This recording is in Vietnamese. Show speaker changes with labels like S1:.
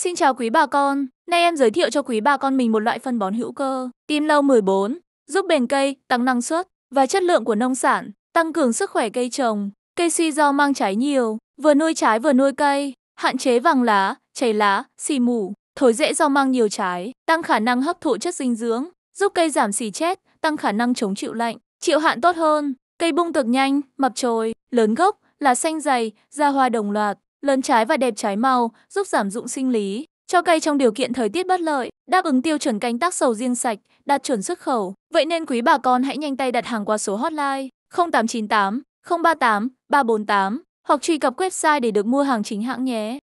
S1: Xin chào quý bà con, nay em giới thiệu cho quý bà con mình một loại phân bón hữu cơ, Tim Lâu 14, giúp bền cây, tăng năng suất và chất lượng của nông sản, tăng cường sức khỏe cây trồng, cây suy do mang trái nhiều, vừa nuôi trái vừa nuôi cây, hạn chế vàng lá, chảy lá, xì mủ, thối rễ do mang nhiều trái, tăng khả năng hấp thụ chất dinh dưỡng, giúp cây giảm xì chết, tăng khả năng chống chịu lạnh, chịu hạn tốt hơn, cây bung tược nhanh, mập trồi, lớn gốc, lá xanh dày, ra hoa đồng loạt lớn trái và đẹp trái màu, giúp giảm dụng sinh lý, cho cây trong điều kiện thời tiết bất lợi, đáp ứng tiêu chuẩn canh tác sầu riêng sạch, đạt chuẩn xuất khẩu. Vậy nên quý bà con hãy nhanh tay đặt hàng qua số hotline 0898 038 348 hoặc truy cập website để được mua hàng chính hãng nhé.